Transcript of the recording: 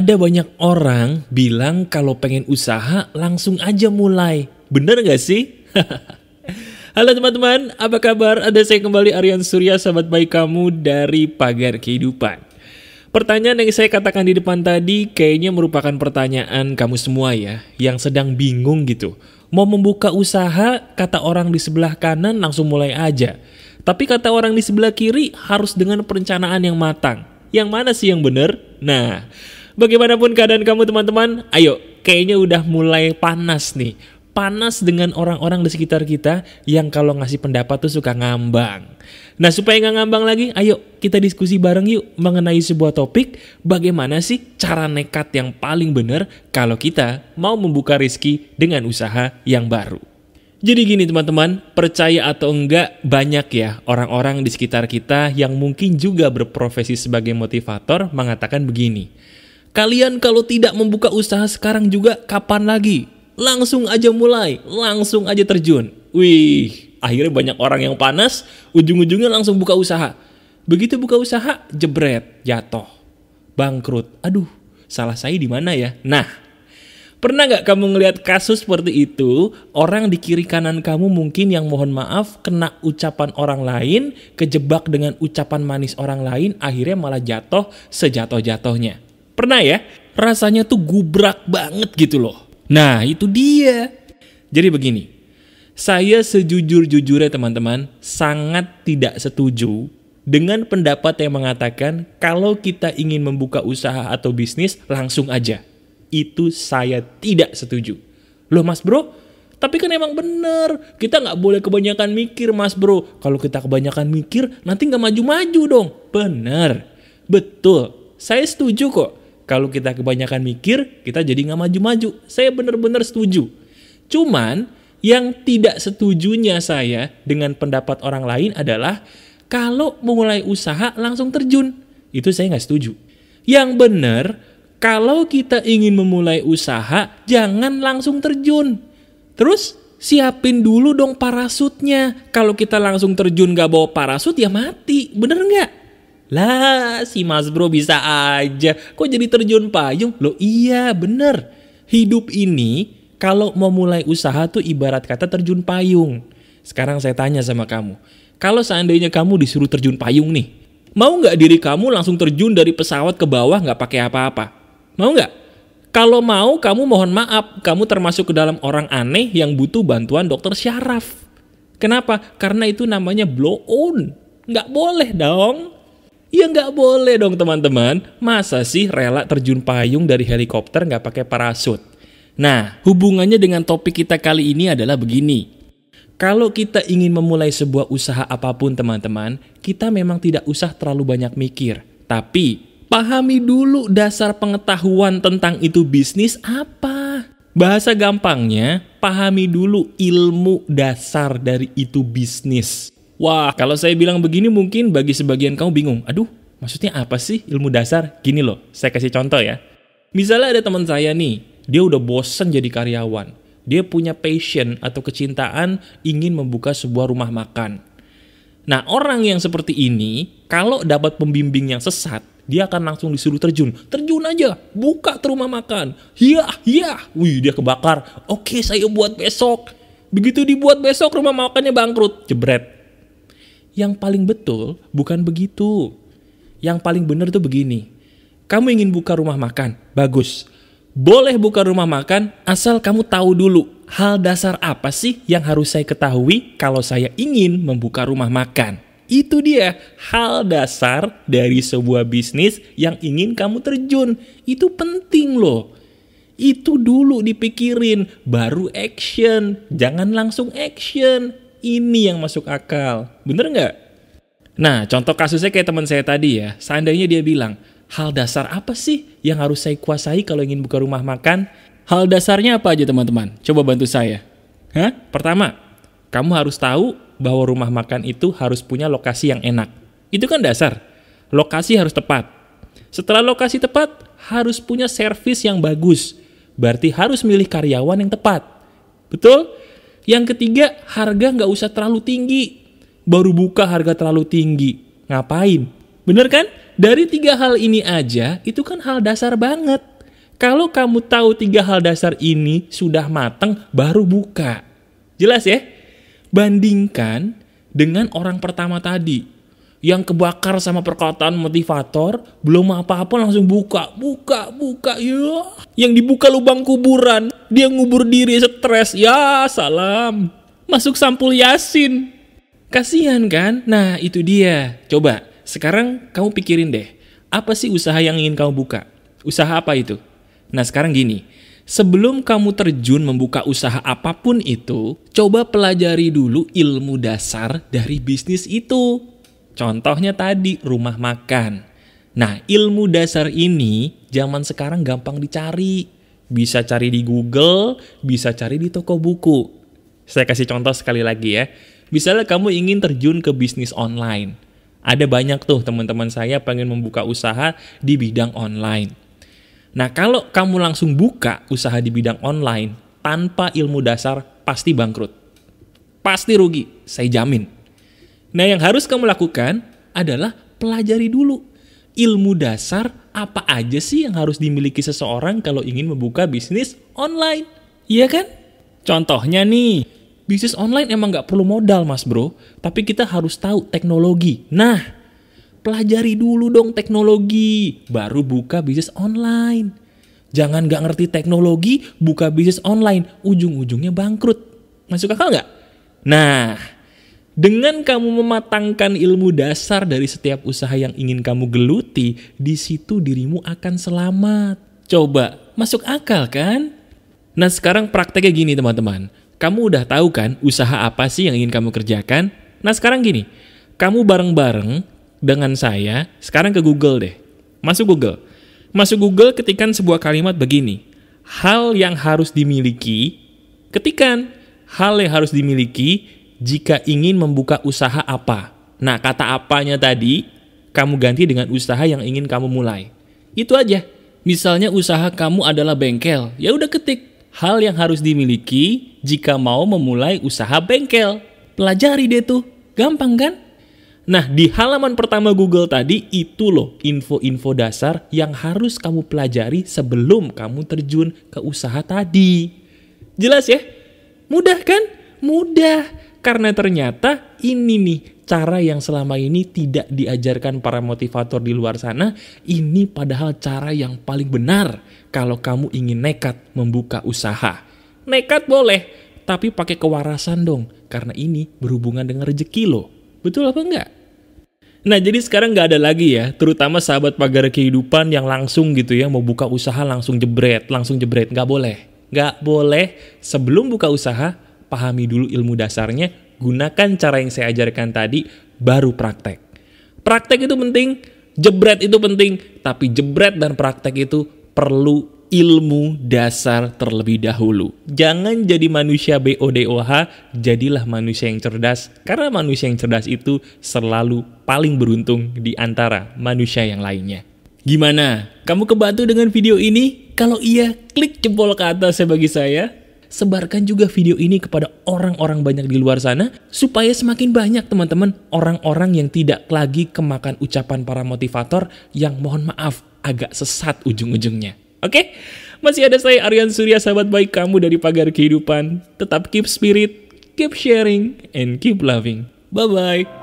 Ada banyak orang bilang kalau pengen usaha langsung aja mulai. Bener gak sih? Halo teman-teman, apa kabar? Ada saya kembali Aryan Surya, sahabat baik kamu dari Pagar Kehidupan. Pertanyaan yang saya katakan di depan tadi kayaknya merupakan pertanyaan kamu semua ya, yang sedang bingung gitu. Mau membuka usaha, kata orang di sebelah kanan langsung mulai aja. Tapi kata orang di sebelah kiri harus dengan perencanaan yang matang. Yang mana sih yang benar? Nah, Bagaimanapun keadaan kamu teman-teman, ayo kayaknya udah mulai panas nih. Panas dengan orang-orang di sekitar kita yang kalau ngasih pendapat tuh suka ngambang. Nah supaya nggak ngambang lagi, ayo kita diskusi bareng yuk mengenai sebuah topik bagaimana sih cara nekat yang paling bener kalau kita mau membuka rizki dengan usaha yang baru. Jadi gini teman-teman, percaya atau enggak banyak ya orang-orang di sekitar kita yang mungkin juga berprofesi sebagai motivator mengatakan begini. Kalian kalau tidak membuka usaha sekarang juga kapan lagi? Langsung aja mulai, langsung aja terjun. Wih, akhirnya banyak orang yang panas, ujung-ujungnya langsung buka usaha. Begitu buka usaha, jebret, jatuh, bangkrut. Aduh, salah saya di mana ya? Nah, pernah nggak kamu ngelihat kasus seperti itu? Orang di kiri kanan kamu mungkin yang mohon maaf kena ucapan orang lain, kejebak dengan ucapan manis orang lain, akhirnya malah jatuh sejatuh-jatuhnya. Pernah ya? Rasanya tuh gubrak banget gitu loh. Nah, itu dia. Jadi begini, saya sejujur-jujurnya teman-teman sangat tidak setuju dengan pendapat yang mengatakan kalau kita ingin membuka usaha atau bisnis langsung aja. Itu saya tidak setuju. Loh mas bro, tapi kan emang bener, kita nggak boleh kebanyakan mikir mas bro. Kalau kita kebanyakan mikir, nanti nggak maju-maju dong. Bener, betul, saya setuju kok. Kalau kita kebanyakan mikir, kita jadi nggak maju-maju. Saya benar-benar setuju. Cuman yang tidak setujunya saya dengan pendapat orang lain adalah kalau memulai usaha langsung terjun. Itu saya nggak setuju. Yang benar, kalau kita ingin memulai usaha, jangan langsung terjun. Terus, siapin dulu dong parasutnya. Kalau kita langsung terjun nggak bawa parasut, ya mati. Bener nggak? Lah, si Mas Bro bisa aja. Kok jadi terjun payung? Loh iya, bener. Hidup ini, kalau mau mulai usaha tuh ibarat kata terjun payung. Sekarang saya tanya sama kamu. Kalau seandainya kamu disuruh terjun payung nih, mau nggak diri kamu langsung terjun dari pesawat ke bawah nggak pakai apa-apa? Mau nggak? Kalau mau, kamu mohon maaf, kamu termasuk ke dalam orang aneh yang butuh bantuan dokter syaraf. Kenapa? Karena itu namanya blow on. Nggak boleh dong. Ya nggak boleh dong teman-teman. Masa sih rela terjun payung dari helikopter nggak pakai parasut? Nah, hubungannya dengan topik kita kali ini adalah begini. Kalau kita ingin memulai sebuah usaha apapun teman-teman, kita memang tidak usah terlalu banyak mikir. Tapi, pahami dulu dasar pengetahuan tentang itu bisnis apa. Bahasa gampangnya, pahami dulu ilmu dasar dari itu bisnis. Wah, kalau saya bilang begini mungkin bagi sebagian kamu bingung. Aduh, maksudnya apa sih ilmu dasar? Gini loh, saya kasih contoh ya. Misalnya ada teman saya nih, dia udah bosen jadi karyawan. Dia punya passion atau kecintaan ingin membuka sebuah rumah makan. Nah, orang yang seperti ini, kalau dapat pembimbing yang sesat, dia akan langsung disuruh terjun. Terjun aja, buka ke rumah makan. Iya, iya. Wih, dia kebakar. Oke, saya buat besok. Begitu dibuat besok, rumah makannya bangkrut. Jebret. Yang paling betul bukan begitu. Yang paling benar itu begini. Kamu ingin buka rumah makan, bagus. Boleh buka rumah makan asal kamu tahu dulu hal dasar apa sih yang harus saya ketahui kalau saya ingin membuka rumah makan. Itu dia hal dasar dari sebuah bisnis yang ingin kamu terjun. Itu penting loh. Itu dulu dipikirin, baru action. Jangan langsung action. Ini yang masuk akal. Bener nggak? Nah, contoh kasusnya kayak teman saya tadi ya. Seandainya dia bilang, hal dasar apa sih yang harus saya kuasai kalau ingin buka rumah makan? Hal dasarnya apa aja teman-teman? Coba bantu saya. Hah? Pertama, kamu harus tahu bahwa rumah makan itu harus punya lokasi yang enak. Itu kan dasar. Lokasi harus tepat. Setelah lokasi tepat, harus punya servis yang bagus. Berarti harus milih karyawan yang tepat. Betul? Yang ketiga, harga nggak usah terlalu tinggi. Baru buka harga terlalu tinggi. Ngapain? Bener kan? Dari tiga hal ini aja, itu kan hal dasar banget. Kalau kamu tahu tiga hal dasar ini sudah mateng, baru buka. Jelas ya? Bandingkan dengan orang pertama tadi yang kebakar sama perkataan motivator belum apa-apa langsung buka buka buka ya yang dibuka lubang kuburan dia ngubur diri stres ya salam masuk sampul yasin kasihan kan nah itu dia coba sekarang kamu pikirin deh apa sih usaha yang ingin kamu buka usaha apa itu nah sekarang gini Sebelum kamu terjun membuka usaha apapun itu, coba pelajari dulu ilmu dasar dari bisnis itu. Contohnya tadi rumah makan. Nah, ilmu dasar ini zaman sekarang gampang dicari. Bisa cari di Google, bisa cari di toko buku. Saya kasih contoh sekali lagi ya. Misalnya kamu ingin terjun ke bisnis online. Ada banyak tuh teman-teman saya pengen membuka usaha di bidang online. Nah, kalau kamu langsung buka usaha di bidang online tanpa ilmu dasar pasti bangkrut. Pasti rugi, saya jamin. Nah, yang harus kamu lakukan adalah pelajari dulu ilmu dasar apa aja sih yang harus dimiliki seseorang kalau ingin membuka bisnis online. Iya kan? Contohnya nih, bisnis online emang nggak perlu modal mas bro, tapi kita harus tahu teknologi. Nah, pelajari dulu dong teknologi, baru buka bisnis online. Jangan nggak ngerti teknologi, buka bisnis online, ujung-ujungnya bangkrut. Masuk akal nggak? Nah, dengan kamu mematangkan ilmu dasar dari setiap usaha yang ingin kamu geluti, di situ dirimu akan selamat. Coba, masuk akal kan? Nah sekarang prakteknya gini teman-teman. Kamu udah tahu kan usaha apa sih yang ingin kamu kerjakan? Nah sekarang gini, kamu bareng-bareng dengan saya, sekarang ke Google deh. Masuk Google. Masuk Google ketikan sebuah kalimat begini. Hal yang harus dimiliki, ketikan hal yang harus dimiliki jika ingin membuka usaha apa. Nah, kata apanya tadi, kamu ganti dengan usaha yang ingin kamu mulai. Itu aja. Misalnya usaha kamu adalah bengkel, ya udah ketik hal yang harus dimiliki jika mau memulai usaha bengkel. Pelajari deh tuh, gampang kan? Nah, di halaman pertama Google tadi, itu loh info-info dasar yang harus kamu pelajari sebelum kamu terjun ke usaha tadi. Jelas ya? Mudah kan? Mudah, karena ternyata ini nih cara yang selama ini tidak diajarkan para motivator di luar sana, ini padahal cara yang paling benar kalau kamu ingin nekat membuka usaha. Nekat boleh, tapi pakai kewarasan dong, karena ini berhubungan dengan rejeki loh. Betul apa enggak? Nah, jadi sekarang nggak ada lagi ya, terutama sahabat pagar kehidupan yang langsung gitu ya, mau buka usaha langsung jebret, langsung jebret. Nggak boleh. Nggak boleh sebelum buka usaha, pahami dulu ilmu dasarnya, gunakan cara yang saya ajarkan tadi, baru praktek. Praktek itu penting, jebret itu penting, tapi jebret dan praktek itu perlu ilmu dasar terlebih dahulu. Jangan jadi manusia BODOH, jadilah manusia yang cerdas, karena manusia yang cerdas itu selalu paling beruntung di antara manusia yang lainnya. Gimana? Kamu kebantu dengan video ini? Kalau iya, klik jempol ke atas ya bagi saya sebarkan juga video ini kepada orang-orang banyak di luar sana supaya semakin banyak teman-teman orang-orang yang tidak lagi kemakan ucapan para motivator yang mohon maaf agak sesat ujung-ujungnya. Oke? Okay? Masih ada saya Aryan Surya sahabat baik kamu dari pagar kehidupan. Tetap keep spirit, keep sharing and keep loving. Bye bye.